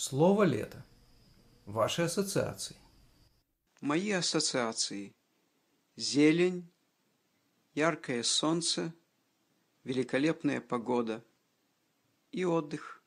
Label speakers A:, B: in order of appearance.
A: Слово «лето».
B: Ваши ассоциации.
A: Мои ассоциации. Зелень, яркое солнце,
C: великолепная погода
D: и отдых.